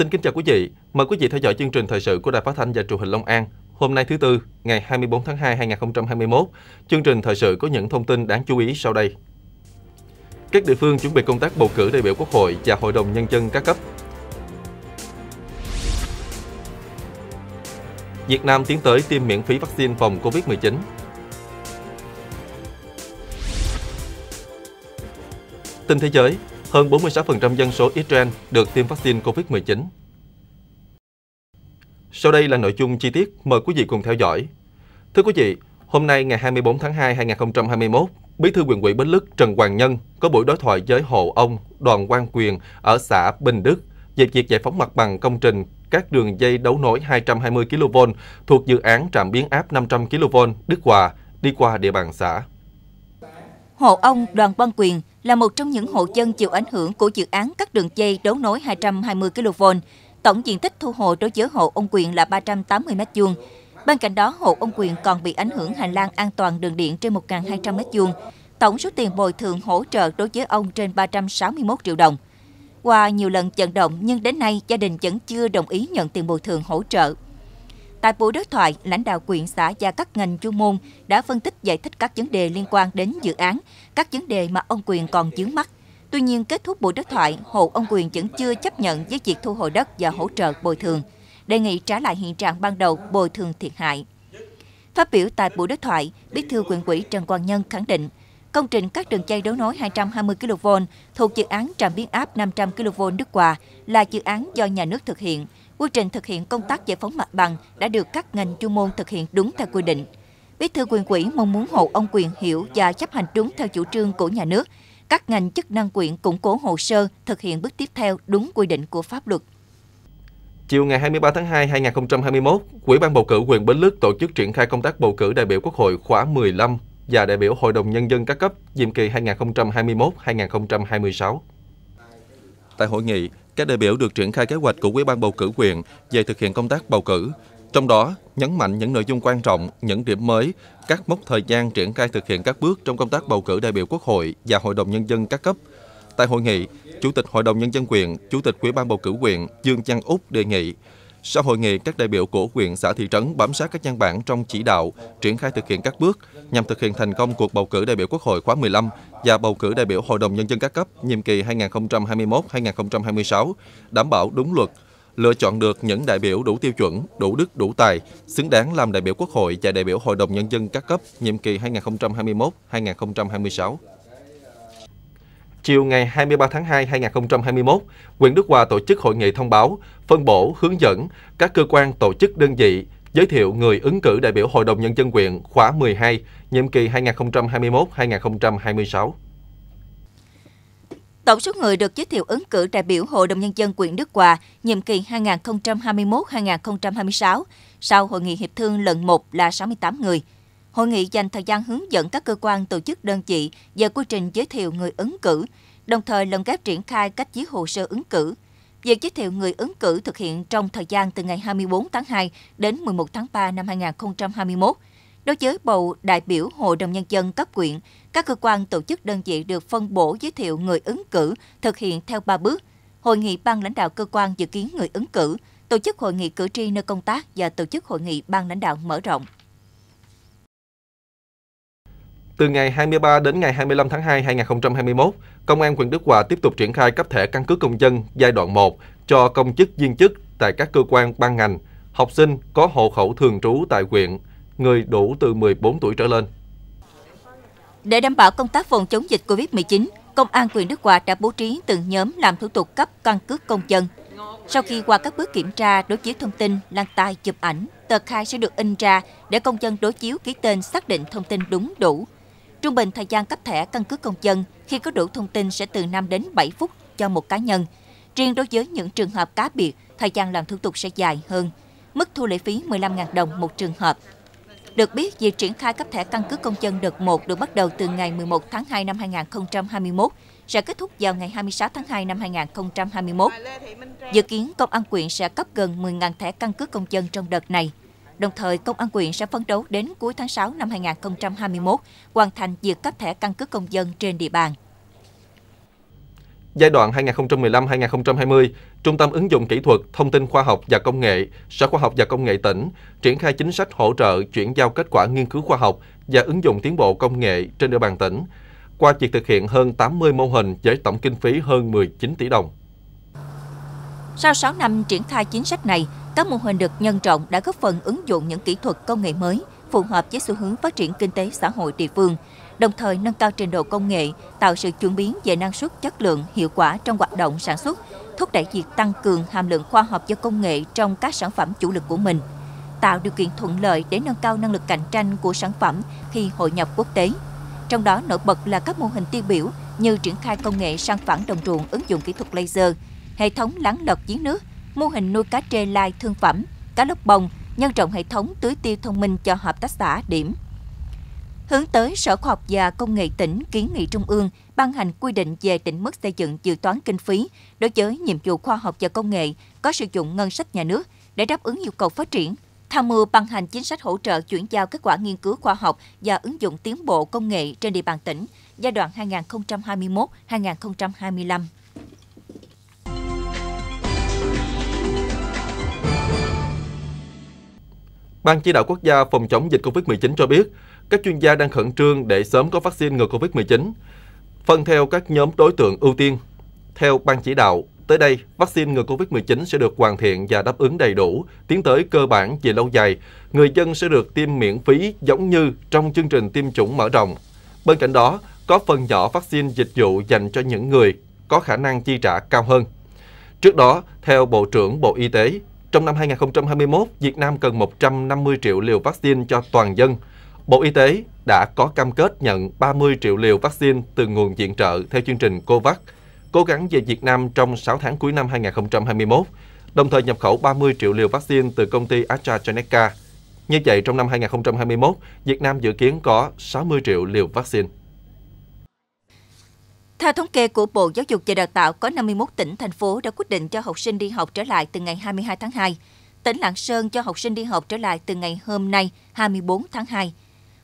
Xin kính chào quý vị. Mời quý vị theo dõi chương trình thời sự của Đài Phát thanh và Truyền hình Long An. Hôm nay thứ tư, ngày 24 tháng 2 2021, chương trình thời sự có những thông tin đáng chú ý sau đây. Các địa phương chuẩn bị công tác bầu cử đại biểu Quốc hội và Hội đồng nhân dân các cấp. Việt Nam tiến tới tiêm miễn phí vaccine phòng Covid-19 Tin thế giới, hơn 46% dân số Israel được tiêm vaccine COVID-19. Sau đây là nội dung chi tiết, mời quý vị cùng theo dõi. Thưa quý vị, hôm nay ngày 24 tháng 2 2021, Bí thư quyền ủy Bến Lức Trần Hoàng Nhân có buổi đối thoại với hộ ông Đoàn Quang Quyền ở xã Bình Đức về việc giải phóng mặt bằng công trình các đường dây đấu nối 220 kV thuộc dự án trạm biến áp 500 kV Đức Hòa đi qua địa bàn xã. Hộ ông Đoàn Quang Quyền là một trong những hộ dân chịu ảnh hưởng của dự án cắt đường dây đấu nối 220 kV. Tổng diện tích thu hồi đối với hộ ông Quyền là 380 m2. Bên cạnh đó, hộ ông Quyền còn bị ảnh hưởng hành lang an toàn đường điện trên 1.200 m2. Tổng số tiền bồi thường hỗ trợ đối với ông trên 361 triệu đồng. Qua nhiều lần vận động nhưng đến nay gia đình vẫn chưa đồng ý nhận tiền bồi thường hỗ trợ. Tại buổi đối thoại, lãnh đạo quyện xã và các ngành chuyên môn đã phân tích giải thích các vấn đề liên quan đến dự án, các vấn đề mà ông quyền còn dướng mắt. Tuy nhiên, kết thúc buổi đối thoại, hộ ông quyền vẫn chưa chấp nhận với việc thu hồi đất và hỗ trợ bồi thường, đề nghị trả lại hiện trạng ban đầu bồi thường thiệt hại. Phát biểu tại buổi đối thoại, Bí thư quyện ủy Trần Quang Nhân khẳng định, công trình các đường dây đấu nối 220 kV thuộc dự án trạm biến áp 500 kV đức Hòa là dự án do nhà nước thực hiện – quy trình thực hiện công tác giải phóng mặt bằng đã được các ngành chuyên môn thực hiện đúng theo quy định. Bí thư quyền quỹ mong muốn hộ ông quyền hiểu và chấp hành đúng theo chủ trương của nhà nước. Các ngành chức năng quyện củng cố hồ sơ thực hiện bước tiếp theo đúng quy định của pháp luật. Chiều ngày 23 tháng 2 2021, Quỹ ban bầu cử quyền Bến Lức tổ chức triển khai công tác bầu cử đại biểu Quốc hội khóa 15 và đại biểu Hội đồng Nhân dân các cấp nhiệm kỳ 2021-2026. Tại hội nghị, các đại biểu được triển khai kế hoạch của Ủy ban bầu cử quyền về thực hiện công tác bầu cử, trong đó nhấn mạnh những nội dung quan trọng, những điểm mới, các mốc thời gian triển khai thực hiện các bước trong công tác bầu cử đại biểu Quốc hội và Hội đồng Nhân dân các cấp. Tại hội nghị, Chủ tịch Hội đồng Nhân dân quyền, Chủ tịch Ủy ban bầu cử quyền Dương Văn Úc đề nghị sau hội nghị, các đại biểu của huyện, xã, thị trấn bám sát các văn bản trong chỉ đạo, triển khai thực hiện các bước nhằm thực hiện thành công cuộc bầu cử đại biểu Quốc hội khóa 15 và bầu cử đại biểu Hội đồng Nhân dân các cấp nhiệm kỳ 2021-2026, đảm bảo đúng luật, lựa chọn được những đại biểu đủ tiêu chuẩn, đủ đức, đủ tài, xứng đáng làm đại biểu Quốc hội và đại biểu Hội đồng Nhân dân các cấp nhiệm kỳ 2021-2026 chiều ngày 23 tháng 2 2021, huyện Đức Hòa tổ chức hội nghị thông báo, phân bổ, hướng dẫn các cơ quan tổ chức đơn vị giới thiệu người ứng cử đại biểu Hội đồng Nhân dân huyện khóa 12, nhiệm kỳ 2021-2026. Tổng số người được giới thiệu ứng cử đại biểu Hội đồng Nhân dân huyện Đức Hòa nhiệm kỳ 2021-2026 sau Hội nghị hiệp thương lần 1 là 68 người – Hội nghị dành thời gian hướng dẫn các cơ quan tổ chức đơn vị về quy trình giới thiệu người ứng cử, đồng thời lồng ghép triển khai cách viết hồ sơ ứng cử. Việc giới thiệu người ứng cử thực hiện trong thời gian từ ngày 24 tháng 2 đến 11 tháng 3 năm 2021. Đối với bầu đại biểu Hội đồng Nhân dân cấp quyện, các cơ quan tổ chức đơn vị được phân bổ giới thiệu người ứng cử thực hiện theo 3 bước. Hội nghị ban lãnh đạo cơ quan dự kiến người ứng cử, tổ chức hội nghị cử tri nơi công tác và tổ chức hội nghị ban lãnh đạo mở rộng. Từ ngày 23 đến ngày 25 tháng 2 2021, Công an huyện Đức Hòa tiếp tục triển khai cấp thẻ căn cước công dân giai đoạn 1 cho công chức viên chức tại các cơ quan ban ngành, học sinh có hộ khẩu thường trú tại huyện, người đủ từ 14 tuổi trở lên. Để đảm bảo công tác phòng chống dịch COVID-19, Công an quyền Đức Hòa đã bố trí từng nhóm làm thủ tục cấp căn cước công dân. Sau khi qua các bước kiểm tra, đối chiếu thông tin, lan tay, chụp ảnh, tờ khai sẽ được in ra để công dân đối chiếu ký tên xác định thông tin đúng đủ, Trung bình thời gian cấp thẻ căn cước công dân khi có đủ thông tin sẽ từ 5 đến 7 phút cho một cá nhân. Riêng đối với những trường hợp cá biệt, thời gian làm thủ tục sẽ dài hơn. Mức thu lệ phí 15.000 đồng một trường hợp. Được biết, việc triển khai cấp thẻ căn cước công dân đợt 1 được bắt đầu từ ngày 11 tháng 2 năm 2021, sẽ kết thúc vào ngày 26 tháng 2 năm 2021. Dự kiến, Công an quyện sẽ cấp gần 10.000 thẻ căn cước công dân trong đợt này. Đồng thời, Công an quyện sẽ phấn đấu đến cuối tháng 6 năm 2021 hoàn thành việc cấp thẻ căn cước công dân trên địa bàn. Giai đoạn 2015-2020, Trung tâm ứng dụng kỹ thuật, thông tin khoa học và công nghệ, Sở Khoa học và Công nghệ tỉnh triển khai chính sách hỗ trợ chuyển giao kết quả nghiên cứu khoa học và ứng dụng tiến bộ công nghệ trên địa bàn tỉnh qua việc thực hiện hơn 80 mô hình với tổng kinh phí hơn 19 tỷ đồng. Sau 6 năm triển khai chính sách này, các mô hình được nhân rộng đã góp phần ứng dụng những kỹ thuật công nghệ mới phù hợp với xu hướng phát triển kinh tế xã hội địa phương, đồng thời nâng cao trình độ công nghệ, tạo sự chuyển biến về năng suất, chất lượng, hiệu quả trong hoạt động sản xuất, thúc đẩy việc tăng cường hàm lượng khoa học cho công nghệ trong các sản phẩm chủ lực của mình, tạo điều kiện thuận lợi để nâng cao năng lực cạnh tranh của sản phẩm khi hội nhập quốc tế. Trong đó nổi bật là các mô hình tiêu biểu như triển khai công nghệ sang phản đồng ruộng ứng dụng kỹ thuật laser, hệ thống lắng lật giếng nước, mô hình nuôi cá trê lai thương phẩm, cá lóc bông, nhân rộng hệ thống tưới tiêu thông minh cho hợp tác xã điểm. Hướng tới Sở Khoa học và Công nghệ tỉnh kiến nghị Trung ương ban hành quy định về định mức xây dựng dự toán kinh phí đối với nhiệm vụ khoa học và công nghệ có sử dụng ngân sách nhà nước để đáp ứng yêu cầu phát triển, tham mưu ban hành chính sách hỗ trợ chuyển giao kết quả nghiên cứu khoa học và ứng dụng tiến bộ công nghệ trên địa bàn tỉnh giai đoạn 2021-2025. Ban chỉ đạo quốc gia phòng chống dịch COVID-19 cho biết, các chuyên gia đang khẩn trương để sớm có vaccine ngừa COVID-19, phân theo các nhóm đối tượng ưu tiên. Theo ban chỉ đạo, tới đây, vaccine ngừa COVID-19 sẽ được hoàn thiện và đáp ứng đầy đủ, tiến tới cơ bản về lâu dài. Người dân sẽ được tiêm miễn phí giống như trong chương trình tiêm chủng mở rộng. Bên cạnh đó, có phần nhỏ vaccine dịch vụ dành cho những người có khả năng chi trả cao hơn. Trước đó, theo Bộ trưởng Bộ Y tế, trong năm 2021, Việt Nam cần 150 triệu liều vaccine cho toàn dân. Bộ Y tế đã có cam kết nhận 30 triệu liều vaccine từ nguồn viện trợ theo chương trình COVAX, cố gắng về Việt Nam trong 6 tháng cuối năm 2021, đồng thời nhập khẩu 30 triệu liều vaccine từ công ty AstraZeneca. Như vậy, trong năm 2021, Việt Nam dự kiến có 60 triệu liều vaccine. Theo thống kê của Bộ Giáo dục và Đào tạo, có 51 tỉnh, thành phố đã quyết định cho học sinh đi học trở lại từ ngày 22 tháng 2. Tỉnh Lạng Sơn cho học sinh đi học trở lại từ ngày hôm nay, 24 tháng 2.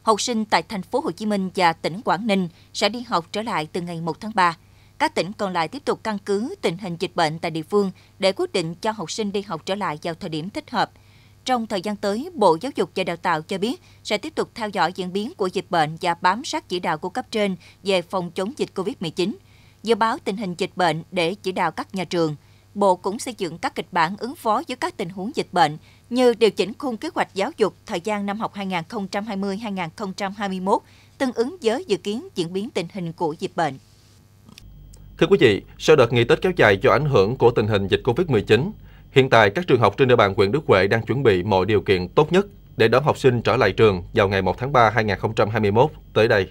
Học sinh tại thành phố Hồ Chí Minh và tỉnh Quảng Ninh sẽ đi học trở lại từ ngày 1 tháng 3. Các tỉnh còn lại tiếp tục căn cứ tình hình dịch bệnh tại địa phương để quyết định cho học sinh đi học trở lại vào thời điểm thích hợp – trong thời gian tới, Bộ Giáo dục và Đào tạo cho biết sẽ tiếp tục theo dõi diễn biến của dịch bệnh và bám sát chỉ đạo của cấp trên về phòng chống dịch COVID-19, dự báo tình hình dịch bệnh để chỉ đạo các nhà trường. Bộ cũng xây dựng các kịch bản ứng phó với các tình huống dịch bệnh như điều chỉnh khung kế hoạch giáo dục thời gian năm học 2020-2021 tương ứng với dự kiến diễn biến tình hình của dịch bệnh. Thưa quý vị, sau đợt nghỉ Tết kéo dài do ảnh hưởng của tình hình dịch COVID-19, Hiện tại, các trường học trên địa bàn huyện Đức Huệ đang chuẩn bị mọi điều kiện tốt nhất để đón học sinh trở lại trường vào ngày 1 tháng 3 2021 tới đây.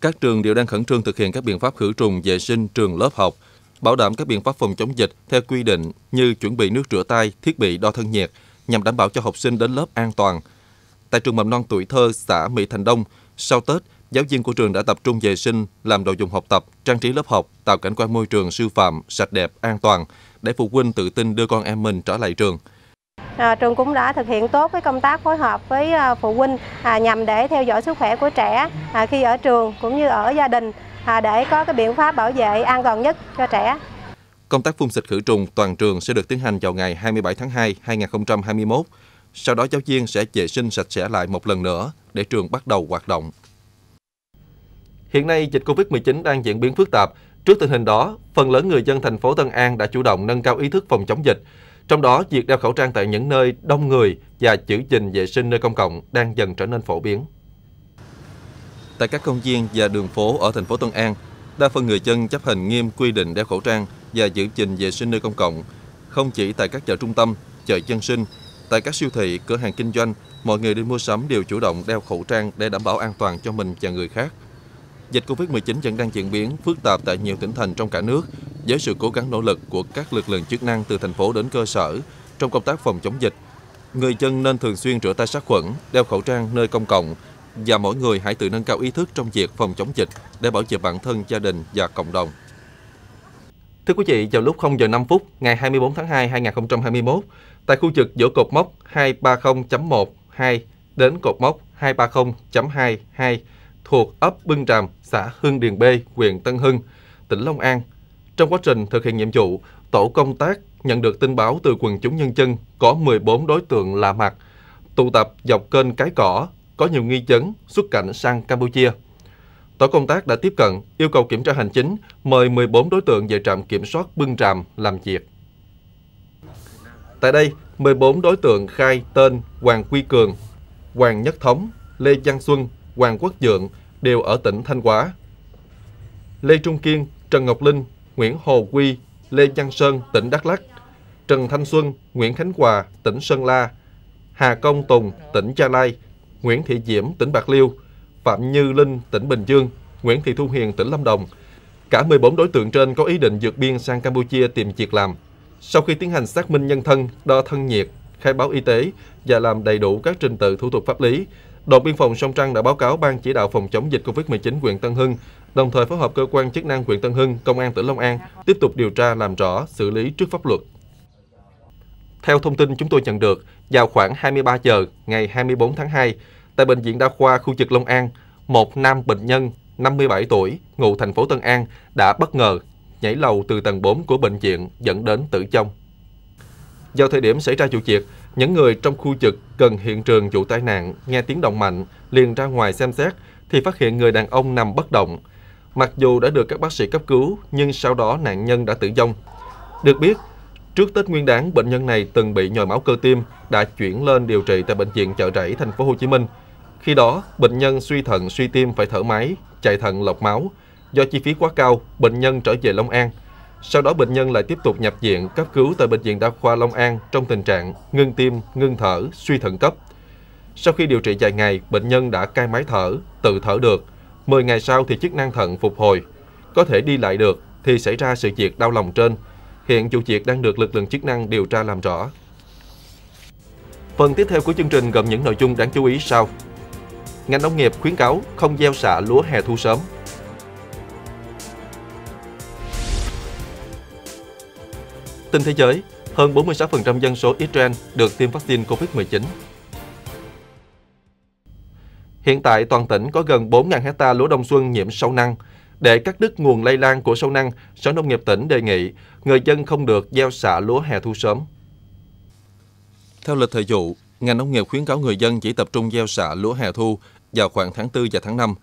Các trường đều đang khẩn trương thực hiện các biện pháp khử trùng vệ sinh trường lớp học, bảo đảm các biện pháp phòng chống dịch theo quy định như chuẩn bị nước rửa tay, thiết bị đo thân nhiệt nhằm đảm bảo cho học sinh đến lớp an toàn. Tại trường mầm non tuổi thơ xã Mỹ Thành Đông, sau Tết, giáo viên của trường đã tập trung vệ sinh, làm đồ dùng học tập, trang trí lớp học, tạo cảnh quan môi trường sư phạm, sạch đẹp, an toàn – để phụ huynh tự tin đưa con em mình trở lại trường. À, trường cũng đã thực hiện tốt cái công tác phối hợp với à, phụ huynh à, nhằm để theo dõi sức khỏe của trẻ à, khi ở trường cũng như ở gia đình à, để có cái biện pháp bảo vệ an toàn nhất cho trẻ. Công tác phun xịt khử trùng toàn trường sẽ được tiến hành vào ngày 27 tháng 2, 2021. Sau đó giáo viên sẽ vệ sinh sạch sẽ lại một lần nữa để trường bắt đầu hoạt động. Hiện nay, dịch COVID-19 đang diễn biến phức tạp, Trước tình hình đó, phần lớn người dân thành phố Tân An đã chủ động nâng cao ý thức phòng chống dịch. Trong đó, việc đeo khẩu trang tại những nơi đông người và giữ gìn vệ sinh nơi công cộng đang dần trở nên phổ biến. Tại các công viên và đường phố ở thành phố Tân An, đa phần người dân chấp hành nghiêm quy định đeo khẩu trang và giữ gìn vệ sinh nơi công cộng. Không chỉ tại các chợ trung tâm, chợ dân sinh, tại các siêu thị, cửa hàng kinh doanh, mọi người đi mua sắm đều chủ động đeo khẩu trang để đảm bảo an toàn cho mình và người khác dịch Covid-19 vẫn đang diễn biến phức tạp tại nhiều tỉnh thành trong cả nước. Với sự cố gắng nỗ lực của các lực lượng chức năng từ thành phố đến cơ sở trong công tác phòng chống dịch, người dân nên thường xuyên rửa tay sát khuẩn, đeo khẩu trang nơi công cộng và mỗi người hãy tự nâng cao ý thức trong việc phòng chống dịch để bảo vệ bản thân, gia đình và cộng đồng. Thưa quý vị, vào lúc 0 giờ 5 phút ngày 24 tháng 2 2021, tại khu vực giữa cột mốc 230.12 đến cột mốc 230.22 thuộc ấp Bưng Tràm, xã Hưng Điền B, huyện Tân Hưng, tỉnh Long An. Trong quá trình thực hiện nhiệm vụ, tổ công tác nhận được tin báo từ quần chúng nhân dân có 14 đối tượng lạ mặt, tụ tập dọc kênh Cái Cỏ, có nhiều nghi vấn xuất cảnh sang Campuchia. Tổ công tác đã tiếp cận, yêu cầu kiểm tra hành chính, mời 14 đối tượng về trạm kiểm soát Bưng Tràm làm việc. Tại đây, 14 đối tượng khai tên Hoàng Quy Cường, Hoàng Nhất Thống, Lê Văn Xuân, Hoàng Quốc Dượng đều ở tỉnh Thanh Hóa. Lê Trung Kiên, Trần Ngọc Linh, Nguyễn Hồ Quy, Lê Văn Sơn, tỉnh Đắk Lắk, Trần Thanh Xuân, Nguyễn Khánh Hòa, tỉnh Sơn La, Hà Công Tùng, tỉnh Gia Lai, Nguyễn Thị Diễm, tỉnh Bạc Liêu, Phạm Như Linh, tỉnh Bình Dương, Nguyễn Thị Thu Hiền, tỉnh Lâm Đồng. Cả 14 đối tượng trên có ý định vượt biên sang Campuchia tìm việc làm. Sau khi tiến hành xác minh nhân thân, đo thân nhiệt, khai báo y tế và làm đầy đủ các trình tự thủ tục pháp lý, Đồn biên phòng Sông Trăng đã báo cáo Ban chỉ đạo phòng chống dịch COVID-19 huyện Tân Hưng, đồng thời phối hợp cơ quan chức năng huyện Tân Hưng, Công an tỉnh Long An tiếp tục điều tra làm rõ, xử lý trước pháp luật. Theo thông tin chúng tôi nhận được, vào khoảng 23 giờ ngày 24 tháng 2, tại Bệnh viện Đa khoa khu vực Long An, một nam bệnh nhân 57 tuổi, ngụ thành phố Tân An đã bất ngờ nhảy lầu từ tầng 4 của bệnh viện dẫn đến tử vong. Vào thời điểm xảy ra vụ việc, những người trong khu vực gần hiện trường vụ tai nạn nghe tiếng động mạnh liền ra ngoài xem xét thì phát hiện người đàn ông nằm bất động. Mặc dù đã được các bác sĩ cấp cứu nhưng sau đó nạn nhân đã tử vong. Được biết, trước Tết Nguyên đán bệnh nhân này từng bị nhồi máu cơ tim đã chuyển lên điều trị tại bệnh viện Chợ Rẫy thành phố Hồ Chí Minh. Khi đó, bệnh nhân suy thận, suy tim phải thở máy, chạy thận lọc máu. Do chi phí quá cao, bệnh nhân trở về Long An. Sau đó bệnh nhân lại tiếp tục nhập viện cấp cứu tại Bệnh viện Đa khoa Long An trong tình trạng ngưng tim, ngưng thở, suy thận cấp. Sau khi điều trị vài ngày, bệnh nhân đã cai máy thở, tự thở được. 10 ngày sau thì chức năng thận phục hồi, có thể đi lại được thì xảy ra sự việc đau lòng trên. Hiện vụ việc đang được lực lượng chức năng điều tra làm rõ. Phần tiếp theo của chương trình gồm những nội dung đáng chú ý sau. Ngành nông nghiệp khuyến cáo không gieo xạ lúa hè thu sớm Tin thế giới, hơn 46% dân số Israel được tiêm vaccine COVID-19. Hiện tại, toàn tỉnh có gần 4.000 hecta lúa đông xuân nhiễm sâu năng. Để cắt đứt nguồn lây lan của sâu năng, Sở Nông nghiệp tỉnh đề nghị người dân không được gieo xạ lúa hè thu sớm. Theo lịch thời vụ, ngành nông nghiệp khuyến cáo người dân chỉ tập trung gieo xạ lúa hè thu vào khoảng tháng 4 và tháng 5.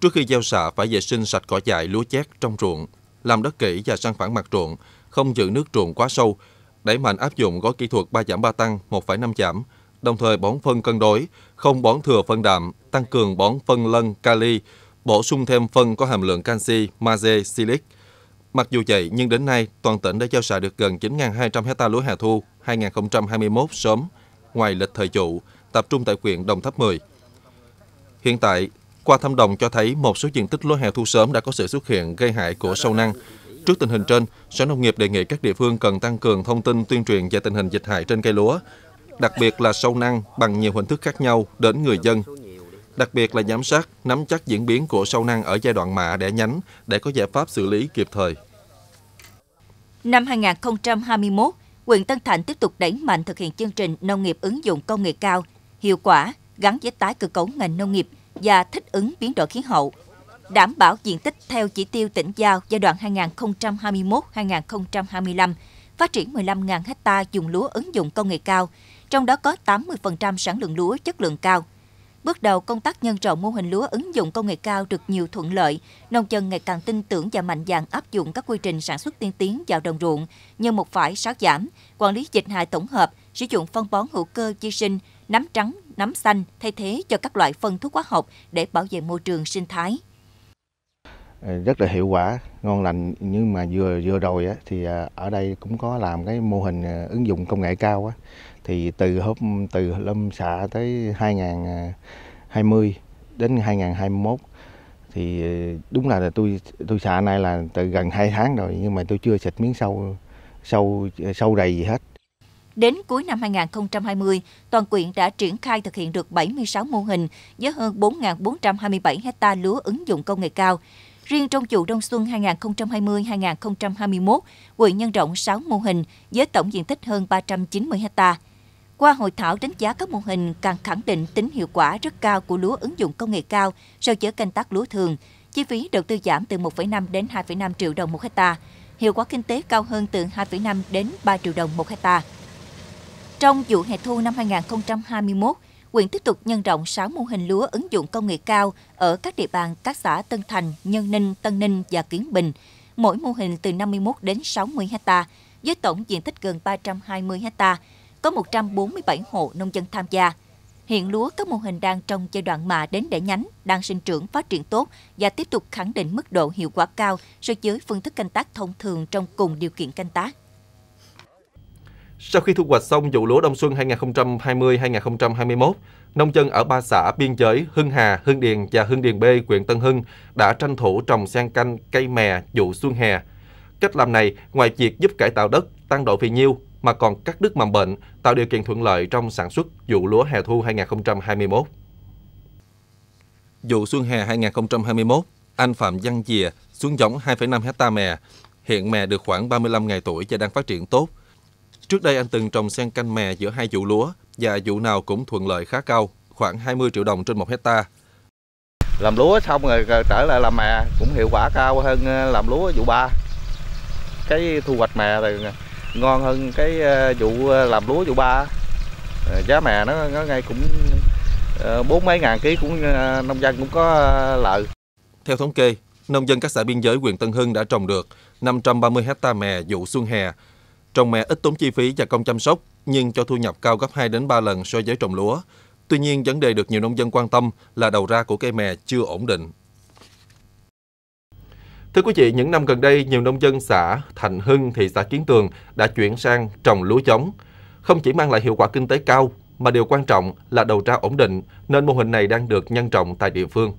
Trước khi gieo xạ phải vệ sinh sạch cỏ dại lúa chét trong ruộng, làm đất kỹ và săn phẳng mặt ruộng, không giữ nước ruộng quá sâu, đẩy mạnh áp dụng gói kỹ thuật 3 giảm 3 tăng 1,5 giảm, đồng thời bón phân cân đối, không bón thừa phân đạm, tăng cường bón phân lân, kali, bổ sung thêm phân có hàm lượng canxi, magie, silic. Mặc dù vậy, nhưng đến nay, toàn tỉnh đã gieo xạ được gần 9.200 hecta lúa hè thu 2021 sớm, ngoài lịch thời vụ, tập trung tại huyện Đồng Tháp 10. Hiện tại, qua thăm đồng cho thấy một số diện tích lúa hè thu sớm đã có sự xuất hiện gây hại của sâu năng, Trước tình hình trên, Sở Nông nghiệp đề nghị các địa phương cần tăng cường thông tin tuyên truyền về tình hình dịch hại trên cây lúa, đặc biệt là sâu năng bằng nhiều hình thức khác nhau đến người dân. Đặc biệt là giám sát, nắm chắc diễn biến của sâu năng ở giai đoạn mạ đẻ nhánh để có giải pháp xử lý kịp thời. Năm 2021, huyện Tân Thạnh tiếp tục đẩy mạnh thực hiện chương trình nông nghiệp ứng dụng công nghệ cao, hiệu quả, gắn với tái cơ cấu ngành nông nghiệp và thích ứng biến đổi khí hậu đảm bảo diện tích theo chỉ tiêu tỉnh giao giai đoạn 2021-2025, phát triển 15.000 ha dùng lúa ứng dụng công nghệ cao, trong đó có 80% sản lượng lúa chất lượng cao. Bước đầu, công tác nhân rộng mô hình lúa ứng dụng công nghệ cao được nhiều thuận lợi, nông dân ngày càng tin tưởng và mạnh dạn áp dụng các quy trình sản xuất tiên tiến vào đồng ruộng như một phải sáu giảm, quản lý dịch hại tổng hợp, sử dụng phân bón hữu cơ chi sinh, nấm trắng, nấm xanh thay thế cho các loại phân thuốc hóa học để bảo vệ môi trường sinh thái. Ờ, rất là hiệu quả ngon lành nhưng mà vừa vừa rồi á, thì à, ở đây cũng có làm cái mô hình à, ứng dụng công nghệ cao á. thì từ hôm từ lâm xạ tới 2020 à, đến 2021 thì đúng là tôi tôi xạ nay là từ gần 2 tháng rồi nhưng mà tôi chưa xịt miếng sâu sâu sâu đầy gì hết Đến cuối năm 2020, toàn quyện đã triển khai thực hiện được 76 mô hình với hơn 4.427 hecta lúa ứng dụng công nghệ cao, Riêng trong vụ đông xuân 2020-2021, quận nhân rộng 6 mô hình với tổng diện tích hơn 390 ha. Qua hội thảo đánh giá các mô hình càng khẳng định tính hiệu quả rất cao của lúa ứng dụng công nghệ cao so với canh tác lúa thường, chi phí đầu tư giảm từ 1,5 đến 2,5 triệu đồng một hecta, hiệu quả kinh tế cao hơn từ 2,5 đến 3 triệu đồng một hecta. Trong vụ hè thu năm 2021, huyện tiếp tục nhân rộng 6 mô hình lúa ứng dụng công nghệ cao ở các địa bàn các xã Tân Thành, Nhân Ninh, Tân Ninh và Kiến Bình. Mỗi mô hình từ 51 đến 60 ha, với tổng diện tích gần 320 ha, có 147 hộ nông dân tham gia. Hiện lúa các mô hình đang trong giai đoạn mạ đến để nhánh, đang sinh trưởng phát triển tốt và tiếp tục khẳng định mức độ hiệu quả cao so với phương thức canh tác thông thường trong cùng điều kiện canh tác. Sau khi thu hoạch xong vụ lúa đông xuân 2020-2021, nông dân ở ba xã biên giới Hưng Hà, Hưng Điền và Hưng Điền B, huyện Tân Hưng đã tranh thủ trồng sen canh cây mè vụ xuân hè. Cách làm này ngoài việc giúp cải tạo đất, tăng độ phì nhiêu mà còn cắt đứt mầm bệnh, tạo điều kiện thuận lợi trong sản xuất vụ lúa hè thu 2021. Vụ xuân hè 2021, anh Phạm Văn Dìa xuống giống 2,5 hecta mè. Hiện mè được khoảng 35 ngày tuổi và đang phát triển tốt – Trước đây anh từng trồng xen canh mè giữa hai vụ lúa và vụ nào cũng thuận lợi khá cao, khoảng 20 triệu đồng trên một hecta. Làm lúa xong rồi trở lại làm mè cũng hiệu quả cao hơn ờ, làm lúa vụ ba. Cái thu hoạch mè thì ngon hơn cái ờ, vụ ờ, làm lúa vụ ba. Giá mè nó, nó ngay cũng bốn mấy ngàn ký cũng nông dân cũng có lợi. Theo thống kê, nông dân các xã biên giới huyện Tân Hưng đã trồng được 530 hecta mè vụ xuân hè Trồng mè ít tốn chi phí và công chăm sóc, nhưng cho thu nhập cao gấp 2 đến 3 lần so với trồng lúa. Tuy nhiên, vấn đề được nhiều nông dân quan tâm là đầu ra của cây mè chưa ổn định. Thưa quý vị, những năm gần đây, nhiều nông dân xã Thành Hưng, thị xã Kiến Tường đã chuyển sang trồng lúa giống. Không chỉ mang lại hiệu quả kinh tế cao, mà điều quan trọng là đầu ra ổn định, nên mô hình này đang được nhân rộng tại địa phương.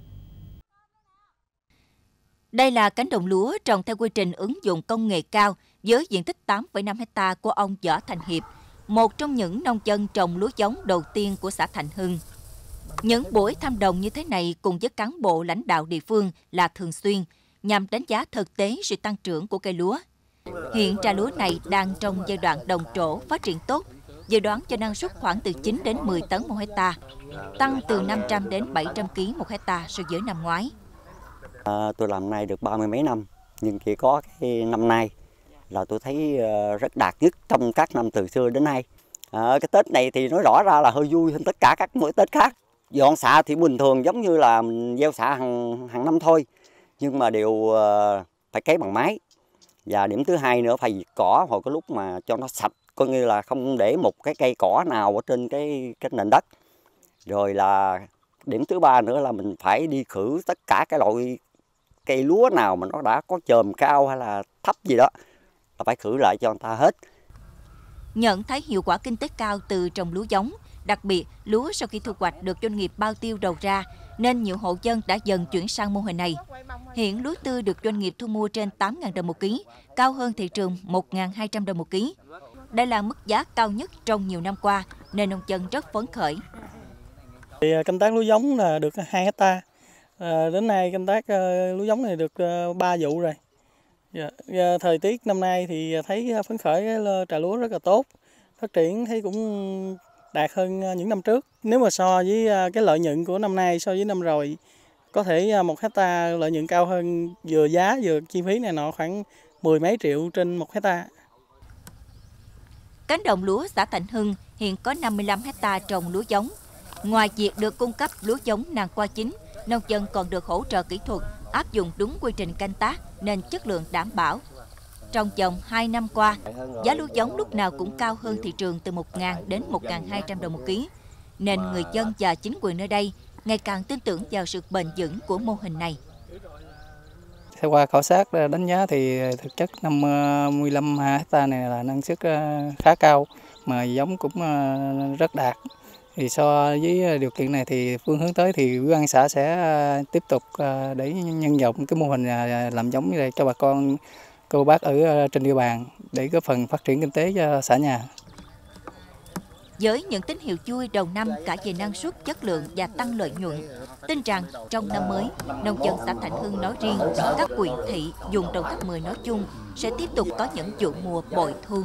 Đây là cánh đồng lúa trồng theo quy trình ứng dụng công nghệ cao – với diện tích 8,5 hecta của ông Võ Thành Hiệp, một trong những nông dân trồng lúa giống đầu tiên của xã Thành Hưng. Những buổi thăm đồng như thế này cùng với cán bộ lãnh đạo địa phương là thường xuyên nhằm đánh giá thực tế sự tăng trưởng của cây lúa. Hiện trà lúa này đang trong giai đoạn đồng trổ phát triển tốt, dự đoán cho năng suất khoảng từ 9 đến 10 tấn một hecta, tăng từ 500 đến 700 kg một hecta so với năm ngoái. À, tôi làm này được ba mươi mấy năm, nhưng chỉ có cái năm nay là tôi thấy ờ, rất đạt nhất trong các năm từ xưa đến nay à, cái tết này thì nói rõ ra là hơi vui hơn tất cả các mỗi tết khác dọn xạ thì bình thường giống như là gieo xạ hàng hàng năm thôi nhưng mà đều ờ, phải cấy bằng máy và điểm thứ hai nữa phải diệt cỏ hồi cái lúc mà cho nó sạch coi như là không để một cái cây cỏ nào ở trên cái cái nền đất rồi là điểm thứ ba nữa là mình phải đi khử tất cả cái loại cây lúa nào mà nó đã có chòm cao hay là thấp gì đó là phải khử lại cho người ta hết. Nhận thấy hiệu quả kinh tế cao từ trồng lúa giống, đặc biệt lúa sau khi thu hoạch được doanh nghiệp bao tiêu đầu ra, nên nhiều hộ dân đã dần chuyển sang mô hình này. Hiện lúa tươi được doanh nghiệp thu mua trên 8.000 đồng một ký, cao hơn thị trường 1.200 đồng một ký. Đây là mức giá cao nhất trong nhiều năm qua, nên nông dân rất phấn khởi. Thì à, canh tác lúa giống là được 2 hecta. À, đến nay canh tác à, lúa giống này được 3 vụ rồi. Dạ, dạ, thời tiết năm nay thì thấy phấn khởi trà lúa rất là tốt, phát triển thấy cũng đạt hơn à, những năm trước. Nếu mà so với à, cái lợi nhuận của năm nay so với năm rồi, có thể à, một hecta lợi nhuận cao hơn vừa giá vừa chi phí này nọ khoảng mười mấy triệu trên một hecta. Cánh đồng lúa xã Thạnh Hưng hiện có 55 hecta trồng lúa giống. Ngoài việc được cung cấp lúa giống nàng qua chính, nông dân còn được hỗ trợ kỹ thuật áp dụng đúng quy trình canh tác nên chất lượng đảm bảo. Trong vòng 2 năm qua, giá lúa giống lúc nào cũng cao hơn thị trường từ 1.000 đến 1.200 đồng một ký, nên người dân và chính quyền nơi đây ngày càng tin tưởng vào sự bền vững của mô hình này. Theo qua khảo sát ờ, đánh giá thì thực chất 55 ờ, ha này là năng suất ờ, khá cao mà giống cũng rất đạt thì so với ờ, điều kiện này thì phương hướng tới thì ủy ban xã sẽ ờ, tiếp tục ờ, để nhân rộng cái mô hình làm giống này cho bà con cô bác ở trên địa bàn để góp phần phát triển kinh tế cho xã nhà. Với những tín hiệu vui đầu năm cả về năng suất, chất lượng và tăng lợi nhuận, tin rằng trong năm mới, nông dân xã Thạnh Hưng nói riêng, các quyện thị dùng đầu thấp 10 nói chung sẽ tiếp tục có những vụ mùa bội thu.